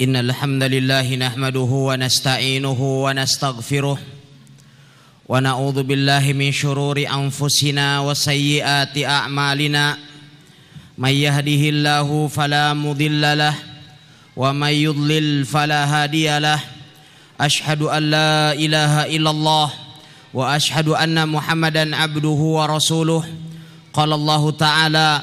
إن الحمد لله نحمده ونستعينه ونستغفره ونعوذ بالله من شرور أنفسنا وسيئات أعمالنا من يهده الله فلا مضل له ومن يضلل فلا هادي له أشهد أن لا إله إلا الله وأشهد أن محمدا عبده ورسوله قال الله تعالى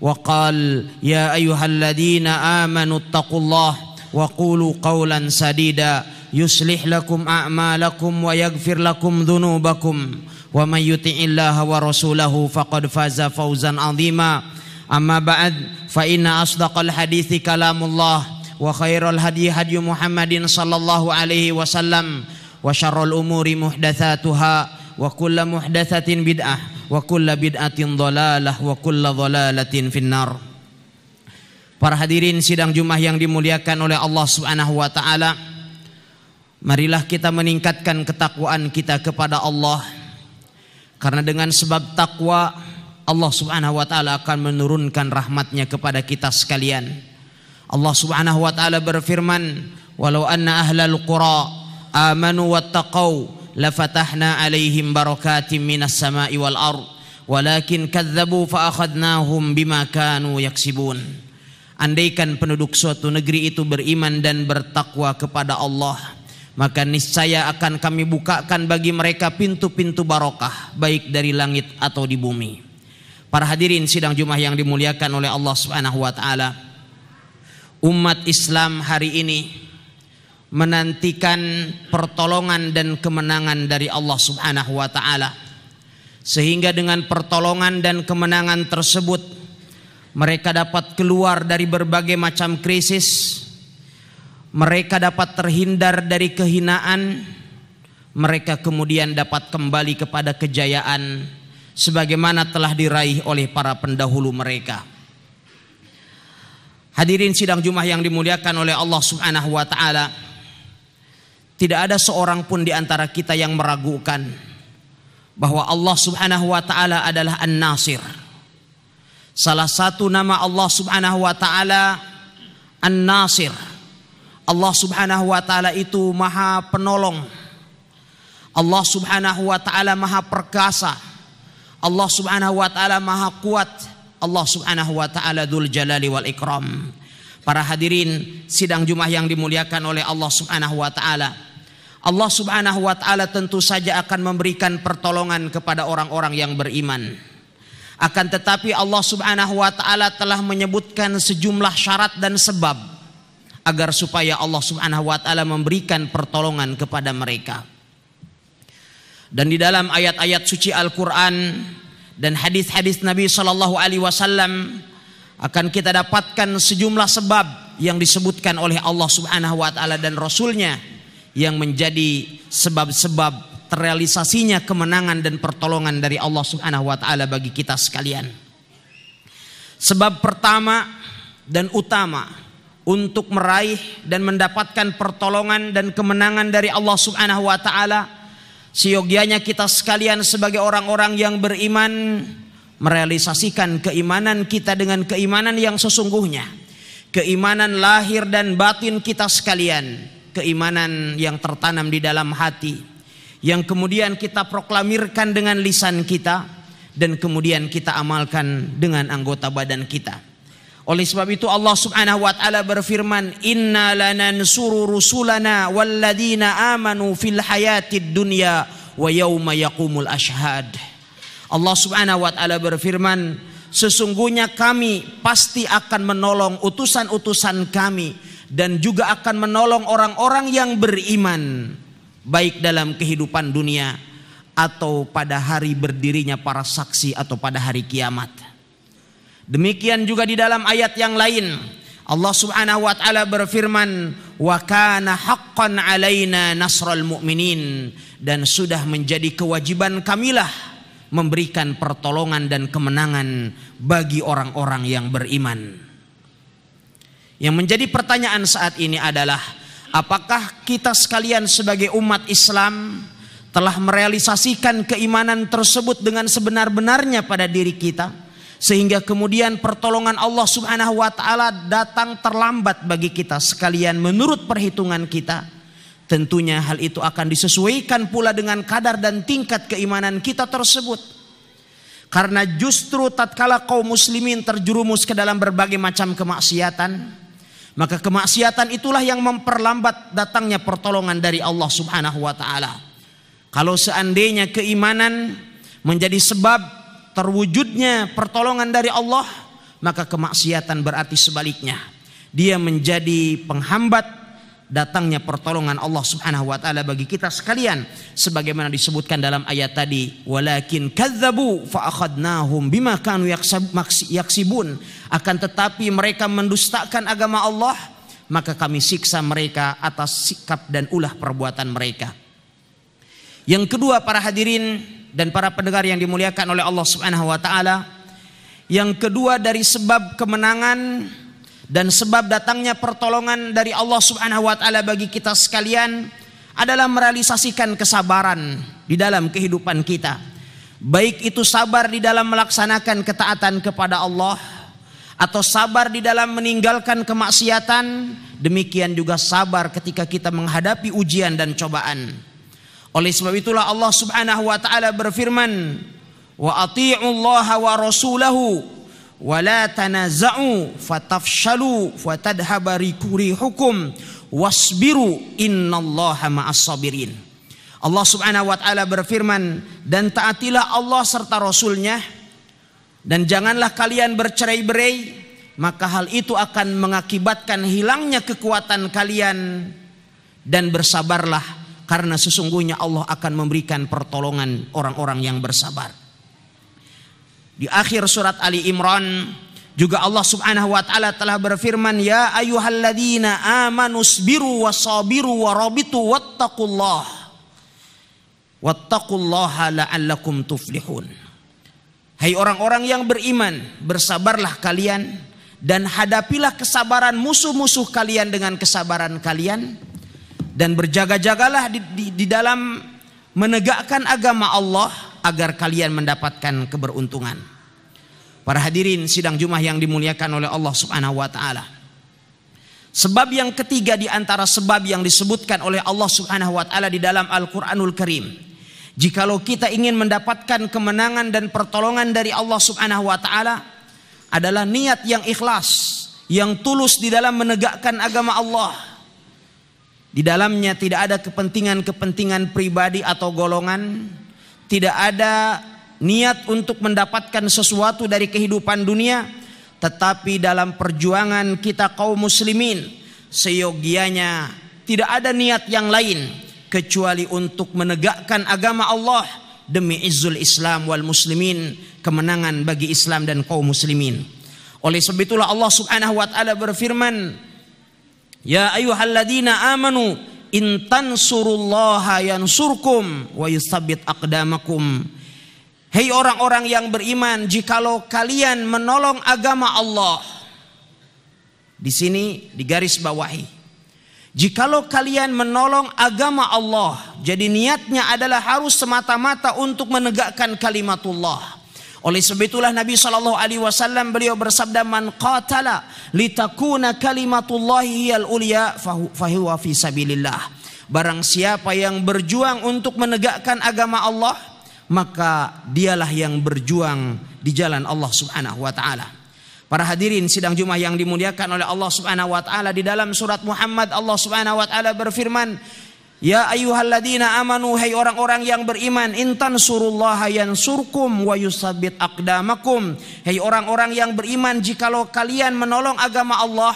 وقال يا أيها الذين آمنوا اتقوا الله وقولوا قولا سديدا يصلح لكم أعمالكم ويغفر لكم ذنوبكم ومن يطع الله ورسوله فقد فاز فوزا عظيما أما بعد فإن أصدق الحديث كلام الله وخير الهدي هدي محمد صلى الله عليه وسلم وشر الأمور محدثاتها وكل محدثة بدعة wa kulla bid'atin dhalalah wa kulla dhalalatin finnar. Para hadirin sidang Jumat yang dimuliakan oleh Allah Subhanahu wa taala. Marilah kita meningkatkan ketakwaan kita kepada Allah. Karena dengan sebab takwa Allah Subhanahu wa taala akan menurunkan rahmatnya kepada kita sekalian. Allah Subhanahu wa taala berfirman, "Walau anna ahlal qura amanu wattaqau lafatahna alaihim barakatim minas sama'i wal ard walakin kadzabu fa akhadnahum bima kanu yaksibun andaikan penduduk suatu negeri itu beriman dan bertakwa kepada Allah maka niscaya akan kami bukakan bagi mereka pintu-pintu barokah baik dari langit atau di bumi para hadirin sidang Jumat yang dimuliakan oleh Allah Subhanahu wa taala umat Islam hari ini menantikan pertolongan dan kemenangan dari Allah Subhanahu wa taala. Sehingga dengan pertolongan dan kemenangan tersebut mereka dapat keluar dari berbagai macam krisis. Mereka dapat terhindar dari kehinaan. Mereka kemudian dapat kembali kepada kejayaan sebagaimana telah diraih oleh para pendahulu mereka. Hadirin sidang Jumat yang dimuliakan oleh Allah Subhanahu wa taala. Tidak ada seorang pun di antara kita yang meragukan bahwa Allah Subhanahu wa taala adalah An-Nasir. Salah satu nama Allah Subhanahu wa taala An-Nasir. Allah Subhanahu wa taala itu Maha Penolong. Allah Subhanahu wa taala Maha Perkasa. Allah Subhanahu wa taala Maha Kuat. Allah Subhanahu wa taala Dzul Jalali wal Ikram. Para hadirin sidang Jumat yang dimuliakan oleh Allah Subhanahu wa taala. Allah Subhanahu wa taala tentu saja akan memberikan pertolongan kepada orang-orang yang beriman. Akan tetapi Allah Subhanahu wa taala telah menyebutkan sejumlah syarat dan sebab agar supaya Allah Subhanahu wa taala memberikan pertolongan kepada mereka. Dan di dalam ayat-ayat suci Al-Qur'an dan hadis-hadis Nabi shallallahu alaihi wasallam akan kita dapatkan sejumlah sebab yang disebutkan oleh Allah Subhanahu wa taala dan rasulnya yang menjadi sebab-sebab terrealisasinya kemenangan dan pertolongan dari Allah Subhanahu wa taala bagi kita sekalian. Sebab pertama dan utama untuk meraih dan mendapatkan pertolongan dan kemenangan dari Allah Subhanahu wa taala seyogianya kita sekalian sebagai orang-orang yang beriman merealisasikan keimanan kita dengan keimanan yang sesungguhnya. Keimanan lahir dan batin kita sekalian keimanan yang tertanam di dalam hati yang kemudian kita proklamirkan dengan lisan kita dan kemudian kita amalkan dengan anggota badan kita. Oleh sebab itu Allah Subhanahu wa taala berfirman, "Inna lanansuru rusulana walladzina amanu fil hayatid dunya wa yauma yaqumul ashhad." Allah Subhanahu wa taala berfirman, "Sesungguhnya kami pasti akan menolong utusan-utusan kami." dan juga akan menolong orang-orang yang beriman baik dalam kehidupan dunia atau pada hari berdirinya para saksi atau pada hari kiamat. Demikian juga di dalam ayat yang lain Allah Subhanahu wa taala berfirman wa kana haqqan alaina nasrul mu'minin dan sudah menjadi kewajiban kamilah memberikan pertolongan dan kemenangan bagi orang-orang yang beriman. Yang menjadi pertanyaan saat ini adalah apakah kita sekalian sebagai umat Islam telah merealisasikan keimanan tersebut dengan sebenar-benarnya pada diri kita sehingga kemudian pertolongan Allah Subhanahu wa taala datang terlambat bagi kita sekalian menurut perhitungan kita. Tentunya hal itu akan disesuaikan pula dengan kadar dan tingkat keimanan kita tersebut. Karena justru tatkala kaum muslimin terjerumus ke dalam berbagai macam kemaksiatan, maka kemaksiatan itulah yang memperlambat datangnya pertolongan dari Allah Subhanahu wa taala. Kalau seandainya keimanan menjadi sebab terwujudnya pertolongan dari Allah, maka kemaksiatan berarti sebaliknya. Dia menjadi penghambat datangnya pertolongan Allah Subhanahu wa taala bagi kita sekalian sebagaimana disebutkan dalam ayat tadi walakin kadzabu fa akhadnahum bima kanu yaksibun akan tetapi mereka mendustakan agama Allah maka kami siksa mereka atas sikap dan ulah perbuatan mereka yang kedua para hadirin dan para pendengar yang dimuliakan oleh Allah Subhanahu wa taala yang kedua dari sebab kemenangan dan sebab datangnya pertolongan dari Allah Subhanahu wa taala bagi kita sekalian adalah merealisasikan kesabaran di dalam kehidupan kita. Baik itu sabar di dalam melaksanakan ketaatan kepada Allah atau sabar di dalam meninggalkan kemaksiatan, demikian juga sabar ketika kita menghadapi ujian dan cobaan. Oleh sebab itulah Allah Subhanahu wa taala berfirman, "Wa atii'ullaha wa rasulahu" wala tanaza'u fatafshalu kuri hukum wasbiru innallaha ma'as sabirin. Allah Subhanahu wa taala berfirman dan taatilah Allah serta rasulnya dan janganlah kalian bercerai-berai maka hal itu akan mengakibatkan hilangnya kekuatan kalian dan bersabarlah karena sesungguhnya Allah akan memberikan pertolongan orang-orang yang bersabar. Di akhir surat Ali Imran juga Allah Subhanahu wa taala telah berfirman ya ayyuhalladzina amanusbiru wasabiru warabitu wattaqullah wattaqullaha la'allakum tuflihun Hai orang-orang yang beriman bersabarlah kalian dan hadapilah kesabaran musuh-musuh kalian dengan kesabaran kalian dan berjaga-jagalah di, di, di dalam menegakkan agama Allah agar kalian mendapatkan keberuntungan. Para hadirin sidang Jumat yang dimuliakan oleh Allah Subhanahu wa taala. Sebab yang ketiga di antara sebab yang disebutkan oleh Allah Subhanahu wa taala di dalam Al-Qur'anul Karim. Jikalau kita ingin mendapatkan kemenangan dan pertolongan dari Allah Subhanahu wa taala adalah niat yang ikhlas, yang tulus di dalam menegakkan agama Allah. Di dalamnya tidak ada kepentingan-kepentingan pribadi atau golongan, tidak ada niat untuk mendapatkan sesuatu dari kehidupan dunia, tetapi dalam perjuangan kita kaum muslimin seyogianya tidak ada niat yang lain kecuali untuk menegakkan agama Allah demi izul Islam wal muslimin, kemenangan bagi Islam dan kaum muslimin. Oleh sebab itulah Allah Subhanahu wa taala berfirman, "Ya ayyuhalladzina amanu" Intan surullaha yansurkum wa yusabit akdamakum. Hei orang-orang yang beriman, jikalau kalian menolong agama Allah. Di sini di garis bawahi. Jikalau kalian menolong agama Allah, jadi niatnya adalah harus semata-mata untuk menegakkan kalimatullah. Oleh sebab itulah Nabi Shallallahu Alaihi Wasallam beliau bersabda man qatala litakuna kalimatullahi al ulia fahuwa fi sabilillah. Barang siapa yang berjuang untuk menegakkan agama Allah maka dialah yang berjuang di jalan Allah Subhanahu wa taala. Para hadirin sidang Jumat yang dimuliakan oleh Allah Subhanahu wa taala di dalam surat Muhammad Allah Subhanahu wa taala berfirman Ya ayyuhalladzina amanu hai orang-orang yang beriman intan surullaha yansurkum wa yusabbit aqdamakum. Hai orang-orang yang beriman jikalau kalian menolong agama Allah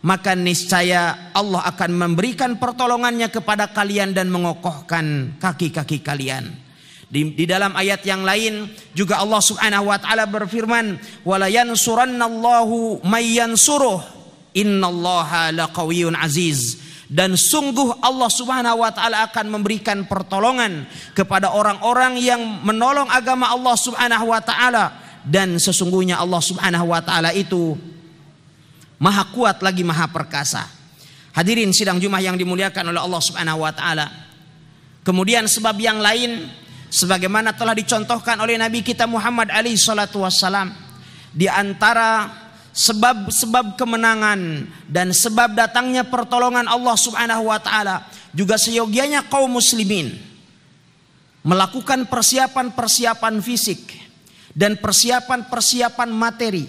maka niscaya Allah akan memberikan pertolongannya kepada kalian dan mengokohkan kaki-kaki kalian. Di, di dalam ayat yang lain juga Allah Subhanahu wa taala berfirman, "Wala yansurannallahu may yansuruh. Innallaha laqawiyyun aziz." dan sungguh Allah Subhanahu wa taala akan memberikan pertolongan kepada orang-orang yang menolong agama Allah Subhanahu wa taala dan sesungguhnya Allah Subhanahu wa taala itu maha kuat lagi maha perkasa. Hadirin sidang Jumat yang dimuliakan oleh Allah Subhanahu wa taala. Kemudian sebab yang lain sebagaimana telah dicontohkan oleh Nabi kita Muhammad alaihi salatu wassalam di antara sebab-sebab kemenangan dan sebab datangnya pertolongan Allah Subhanahu wa taala juga seyogianya kaum muslimin melakukan persiapan-persiapan fisik dan persiapan-persiapan materi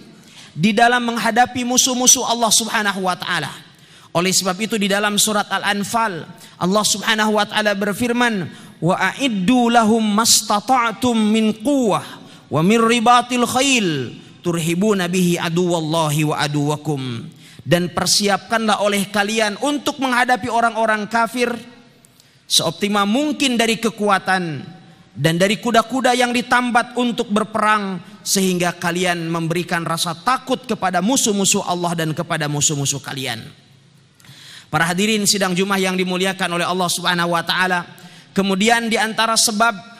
di dalam menghadapi musuh-musuh Allah Subhanahu wa taala. Oleh sebab itu di dalam surat Al-Anfal Allah Subhanahu wa taala berfirman, "Wa a'iddu lahum mastata'tum min quwwah wa min ribatil khail" turhibuna bihi aduwallahi wa aduwakum dan persiapkanlah oleh kalian untuk menghadapi orang-orang kafir seoptimal mungkin dari kekuatan dan dari kuda-kuda yang ditambat untuk berperang sehingga kalian memberikan rasa takut kepada musuh-musuh Allah dan kepada musuh-musuh kalian. Para hadirin sidang Jumat yang dimuliakan oleh Allah Subhanahu wa taala, kemudian di antara sebab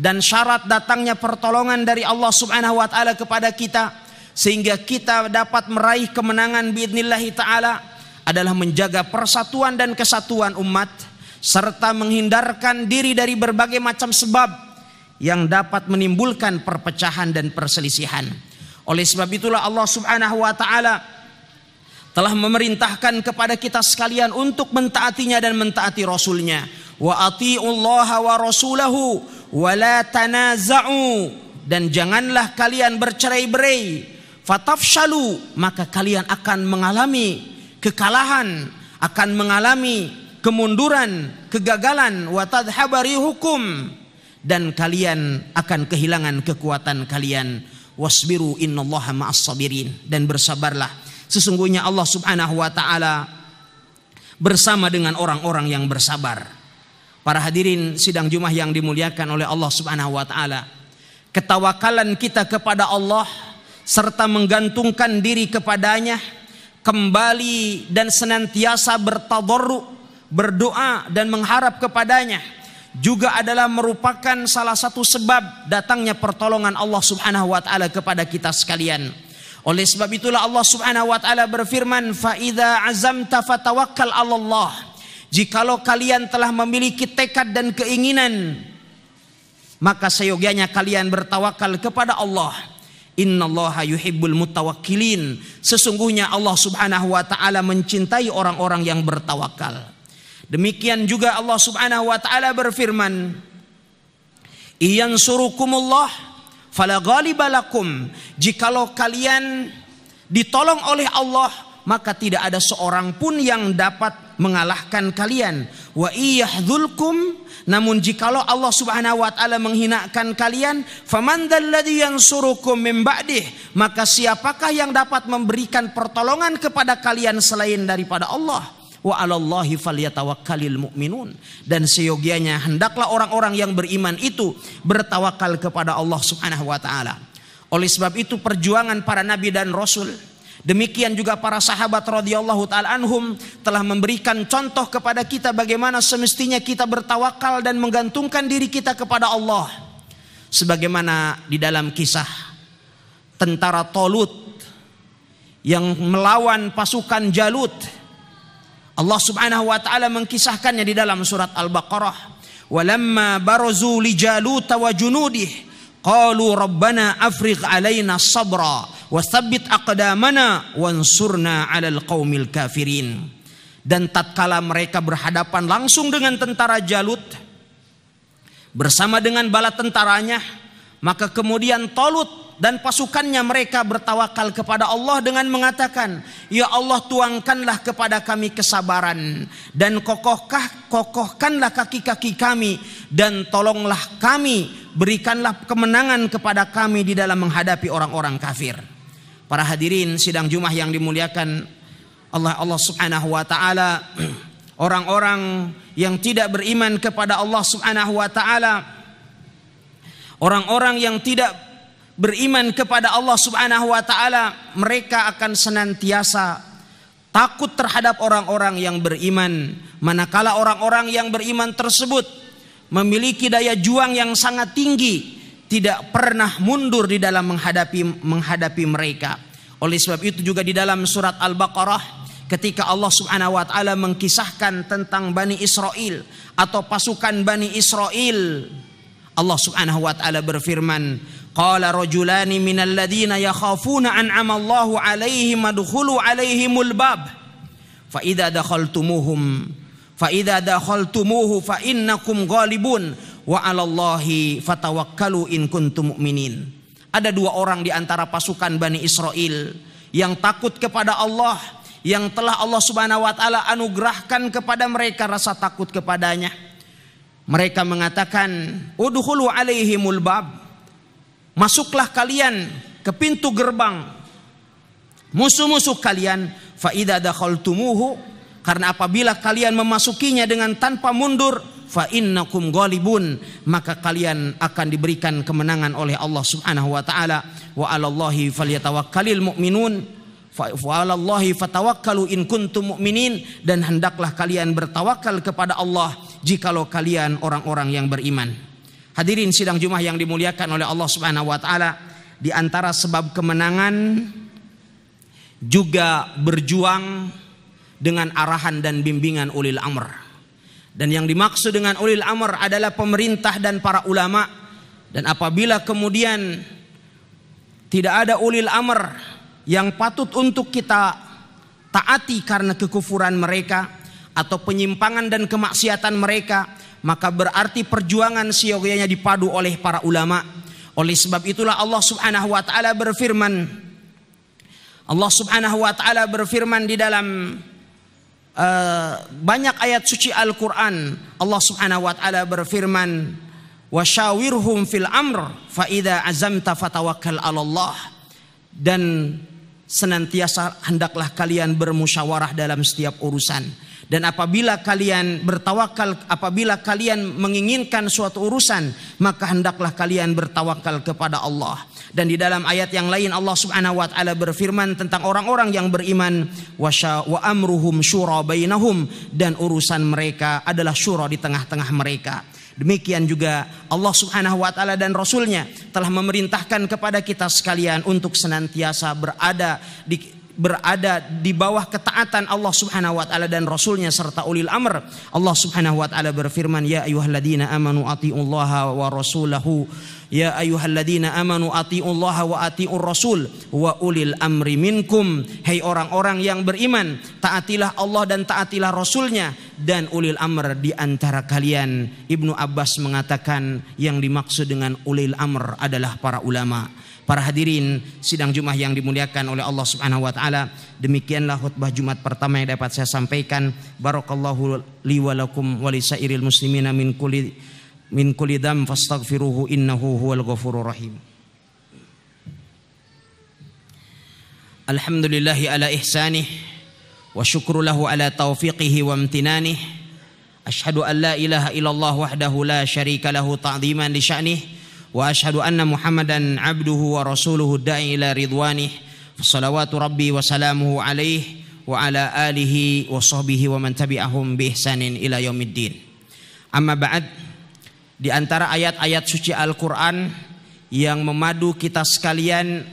dan syarat datangnya pertolongan dari Allah Subhanahu wa taala kepada kita sehingga kita dapat meraih kemenangan biidznillah taala adalah menjaga persatuan dan kesatuan umat serta menghindarkan diri dari berbagai macam sebab yang dapat menimbulkan perpecahan dan perselisihan. Oleh sebab itulah Allah Subhanahu wa taala telah memerintahkan kepada kita sekalian untuk mentaatinya dan mentaati rasulnya. Wa atiullaha wa rasulahu wala tanaza'u dan janganlah kalian bercerai-berai fatafshalu maka kalian akan mengalami kekalahan akan mengalami kemunduran kegagalan wa hukum dan kalian akan kehilangan kekuatan kalian wasbiru innallaha ma'as sabirin dan bersabarlah sesungguhnya Allah Subhanahu wa taala bersama dengan orang-orang yang bersabar Para hadirin sidang Jumat yang dimuliakan oleh Allah Subhanahu wa taala. Ketawakalan kita kepada Allah serta menggantungkan diri kepadanya kembali dan senantiasa bertadarru, berdoa dan mengharap kepadanya juga adalah merupakan salah satu sebab datangnya pertolongan Allah Subhanahu wa taala kepada kita sekalian. Oleh sebab itulah Allah Subhanahu wa taala berfirman, "Fa idza azamta fatawakkal Jikalau kalian telah memiliki tekad dan keinginan, maka seyogianya kalian bertawakal kepada Allah. Innallaha yuhibbul mutawakkilin. Sesungguhnya Allah Subhanahu wa taala mencintai orang-orang yang bertawakal. Demikian juga Allah Subhanahu wa taala berfirman, "Iyan surukumullah fala ghalibalakum." Jikalau kalian ditolong oleh Allah, maka tidak ada seorang pun yang dapat mengalahkan kalian. Wa iyahdulkum namun jikalau Allah Subhanahu wa taala menghinakan kalian, faman dzalladzi yansurukum min ba'dih? Maka siapakah yang dapat memberikan pertolongan kepada kalian selain daripada Allah? Wa 'alallahi falyatawakkalul mu'minun. Dan seyogianya hendaklah orang-orang yang beriman itu bertawakal kepada Allah Subhanahu wa taala. Oleh sebab itu perjuangan para nabi dan rasul Demikian juga para sahabat radhiyallahu taala anhum telah memberikan contoh kepada kita bagaimana semestinya kita bertawakal dan menggantungkan diri kita kepada Allah. Sebagaimana di dalam kisah tentara Tolut yang melawan pasukan Jalut. Allah Subhanahu wa taala mengkisahkannya di dalam surat Al-Baqarah. Walamma barazu li Jalut wa junudih qalu rabbana afrigh alaina sabra wasabit aqdamana wansurna 'alal qaumil kafirin. Dan tatkala mereka berhadapan langsung dengan tentara Jalut bersama dengan bala tentaranya, maka kemudian Tolut dan pasukannya mereka bertawakal kepada Allah dengan mengatakan, "Ya Allah, tuangkanlah kepada kami kesabaran dan kokohkah kokohkanlah kaki-kaki kami dan tolonglah kami, berikanlah kemenangan kepada kami di dalam menghadapi orang-orang kafir." para hadirin sidang Jumat yang dimuliakan Allah Allah Subhanahu wa taala orang-orang yang tidak beriman kepada Allah Subhanahu wa taala orang-orang yang tidak beriman kepada Allah Subhanahu wa taala mereka akan senantiasa takut terhadap orang-orang yang beriman manakala orang-orang yang beriman tersebut memiliki daya juang yang sangat tinggi tidak pernah mundur di dalam menghadapi menghadapi mereka. Oleh sebab itu juga di dalam surat Al-Baqarah ketika Allah Subhanahu wa taala mengkisahkan tentang Bani Israel atau pasukan Bani Israel Allah Subhanahu wa taala berfirman qala rajulani minal ladina yakhafuna an amallahu alaihim madkhulu alaihimul bab fa idza dakhaltumuhum fa idza dakhaltumuhu fa innakum ghalibun wa 'alallahi fatawakkalu in kuntum mu'minin. Ada dua orang di antara pasukan Bani Israel yang takut kepada Allah yang telah Allah Subhanahu wa taala anugerahkan kepada mereka rasa takut kepadanya. Mereka mengatakan, "Udkhulu alaihimul bab." Masuklah kalian ke pintu gerbang musuh-musuh kalian fa idza dakhaltumuhu karena apabila kalian memasukinya dengan tanpa mundur fa innakum ghalibun maka kalian akan diberikan kemenangan oleh Allah Subhanahu wa taala wa 'alallahi falyatawakkalul mu'minun fa 'alallahi fatawakkalu in kuntum mu'minin dan hendaklah kalian bertawakal kepada Allah jikalau kalian orang-orang yang beriman hadirin sidang jum'ah yang dimuliakan oleh Allah Subhanahu wa taala di antara sebab kemenangan juga berjuang dengan arahan dan bimbingan ulil amr dan yang dimaksud dengan ulil amr adalah pemerintah dan para ulama. Dan apabila kemudian tidak ada ulil amr yang patut untuk kita taati karena kekufuran mereka atau penyimpangan dan kemaksiatan mereka, maka berarti perjuangan siogianya dipadu oleh para ulama. Oleh sebab itulah Allah Subhanahu wa taala berfirman Allah Subhanahu wa taala berfirman di dalam Eh, banyak ayat suci Al-Qur'an Allah Subhanahu wa taala berfirman wasyawirhum fil amr Fa'idha azamta fatawakkal dan senantiasa hendaklah kalian bermusyawarah dalam setiap urusan dan apabila kalian bertawakal, apabila kalian menginginkan suatu urusan, maka hendaklah kalian bertawakal kepada Allah. Dan di dalam ayat yang lain Allah Subhanahu wa taala berfirman tentang orang-orang yang beriman, wa amruhum syura bainahum dan urusan mereka adalah syura di tengah-tengah mereka. Demikian juga Allah Subhanahu wa taala dan rasulnya telah memerintahkan kepada kita sekalian untuk senantiasa berada di berada di bawah ketaatan Allah Subhanahu wa taala dan rasulnya serta ulil amr. Allah Subhanahu wa taala berfirman, "Ya ayyuhalladzina amanu atiullaha wa rasulahu." Ya ayyuhalladzina amanu atiullaha wa atiur rasul wa ulil amri minkum. Hai hey orang-orang yang beriman, taatilah Allah dan taatilah rasulnya dan ulil amr di antara kalian. Ibnu Abbas mengatakan yang dimaksud dengan ulil amr adalah para ulama para hadirin sidang Jumat yang dimuliakan oleh Allah Subhanahu wa taala. Demikianlah khutbah Jumat pertama yang dapat saya sampaikan. Barakallahu li wa lakum wa li sairil muslimina min kulli min kulli dam fastaghfiruhu innahu huwal ghafurur rahim. Alhamdulillahi ala ihsanih wa syukru lahu ala taufiqihi wa amtinanih. Ashhadu an la ilaha illallah wahdahu la syarika lahu ta'dhiman li sya'nihi واشهد ان محمدا عبده ورسوله الداعي الى رضوانه صلوات ربي وسلامه عليه وعلى اله وصحبه ومن تبعهم باحسان الى يوم الدين amma ba'd di antara ayat-ayat suci Al-Qur'an yang memadu kita sekalian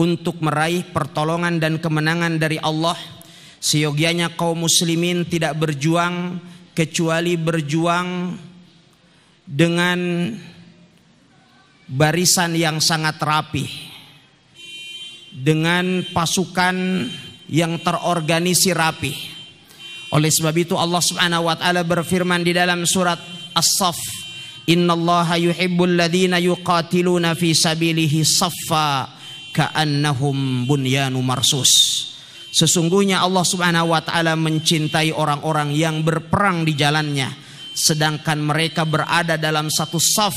untuk meraih pertolongan dan kemenangan dari Allah seyogianya kaum muslimin tidak berjuang kecuali berjuang dengan barisan yang sangat rapih dengan pasukan yang terorganisir rapi Oleh sebab itu Allah Subhanahu wa taala berfirman di dalam surat As-Saff, "Innallaha yuhibbul ladzina yuqatiluna fi sabilihi saffa ka'annahum bunyanu marsus." Sesungguhnya Allah Subhanahu wa taala mencintai orang-orang yang berperang di jalannya sedangkan mereka berada dalam satu saf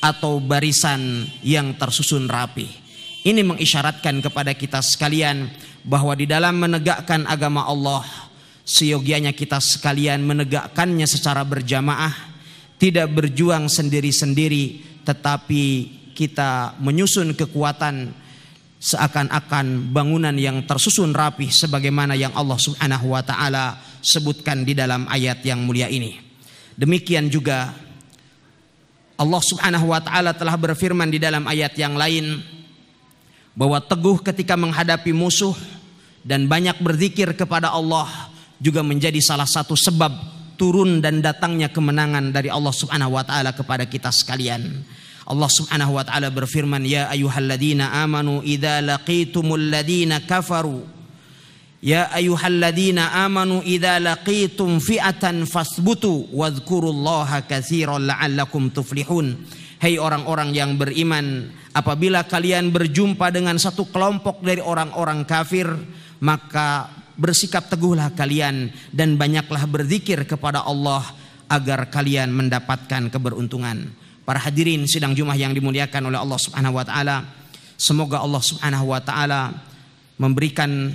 atau barisan yang tersusun rapi. Ini mengisyaratkan kepada kita sekalian bahwa di dalam menegakkan agama Allah, seyogianya kita sekalian menegakkannya secara berjamaah, tidak berjuang sendiri-sendiri, tetapi kita menyusun kekuatan seakan-akan bangunan yang tersusun rapi sebagaimana yang Allah Subhanahu wa taala sebutkan di dalam ayat yang mulia ini. Demikian juga Allah Subhanahu wa taala telah berfirman di dalam ayat yang lain bahwa teguh ketika menghadapi musuh dan banyak berzikir kepada Allah juga menjadi salah satu sebab turun dan datangnya kemenangan dari Allah Subhanahu wa taala kepada kita sekalian. Allah Subhanahu wa taala berfirman, "Ya ayyuhalladzina amanu idza laqitumul ladzina kafaru" Ya ayuhalLadina amanu idza laqitum fi'atan fasbutu wadhkurullaha katsiran la'allakum tuflihun. Hai hey orang-orang yang beriman, apabila kalian berjumpa dengan satu kelompok dari orang-orang kafir, maka bersikap teguhlah kalian dan banyaklah berzikir kepada Allah agar kalian mendapatkan keberuntungan. Para hadirin sidang Jumat yang dimuliakan oleh Allah Subhanahu wa taala, semoga Allah Subhanahu wa taala memberikan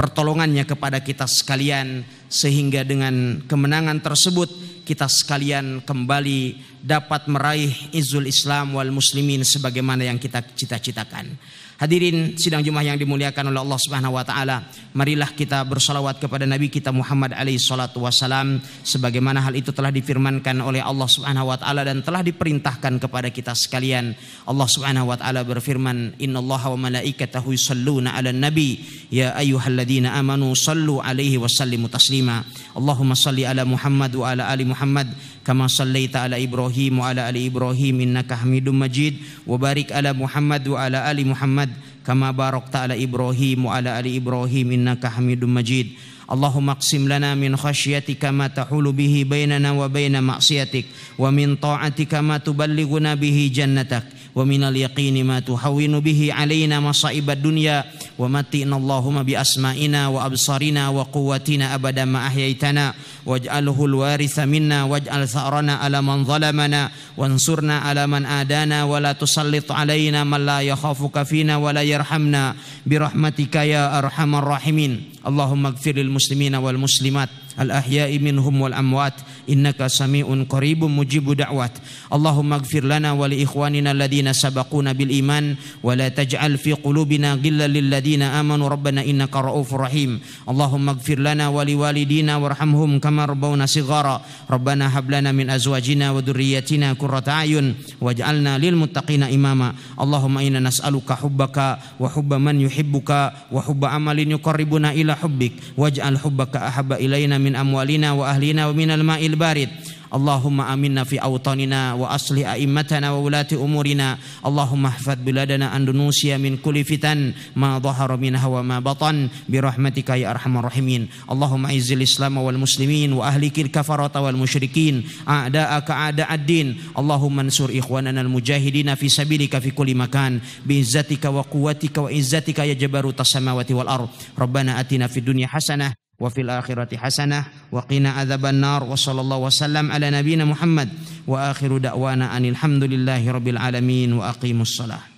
pertolongannya kepada kita sekalian sehingga dengan kemenangan tersebut kita sekalian kembali dapat meraih izul Islam wal muslimin sebagaimana yang kita cita-citakan. Hadirin sidang Jumat yang dimuliakan oleh Allah Subhanahu wa taala, marilah kita bersolawat kepada Nabi kita Muhammad alaihi salatu wasalam sebagaimana hal itu telah difirmankan oleh Allah Subhanahu wa taala dan telah diperintahkan kepada kita sekalian. Allah Subhanahu wa taala berfirman, "Innallaha wa malaikatahu yusalluna 'alan nabi, ya ayyuhalladzina amanu sallu 'alaihi wa sallimu taslima." Allahumma salli ala Muhammad wa ala ali Muhammad كما صليت على إبراهيم وعلى آل إبراهيم إنك حميد مجيد وبارك على محمد وعلى آل محمد كما باركت على إبراهيم وعلى آل إبراهيم إنك حميد مجيد اللهم اقسم لنا من خشيتك ما تحول به بيننا وبين معصيتك ومن طاعتك ما تبلغنا به جنتك ومن اليقين ما تهون به علينا مصائب الدنيا ومتئنا اللهم بأسمائنا وأبصارنا وقوتنا أبدا ما أحييتنا واجعله الوارث منا واجعل ثأرنا على من ظلمنا وانصرنا على من آدانا ولا تسلط علينا من لا يخافك فينا ولا يرحمنا برحمتك يا أرحم الراحمين اللهم اغفر للمسلمين والمسلمات الأحياء منهم والأموات إنك سميع قريب مجيب دعوات اللهم اغفر لنا ولإخواننا الذين سبقونا بالإيمان ولا تجعل في قلوبنا غلا للذين آمنوا ربنا إنك رؤوف رحيم اللهم اغفر لنا ولوالدينا وارحمهم كما ربونا صغارا ربنا هب لنا من أزواجنا وذريتنا كرة أعين واجعلنا للمتقين إماما اللهم إنا نسألك حبك وحب من يحبك وحب عمل يقربنا إلى حبك واجعل حبك أحب إلينا من من أموالنا وأهلنا ومن الماء البارد اللهم آمنا في أوطاننا وأصلح أئمتنا وولاة أمورنا اللهم احفظ بلادنا أندونيسيا من كل فتن ما ظهر منها وما بطن برحمتك يا أرحم الراحمين اللهم أعز الإسلام والمسلمين وأهلك الكفرة والمشركين أعداءك أعداء الدين اللهم انصر إخواننا المجاهدين في سبيلك في كل مكان بعزتك وقوتك وعزتك يا جبروت السماوات والأرض ربنا أتنا في الدنيا حسنة وفي الآخرة حسنة وقنا عذاب النار وصلى الله وسلم على نبينا محمد وآخر دعوانا أن الحمد لله رب العالمين وأقيموا الصلاة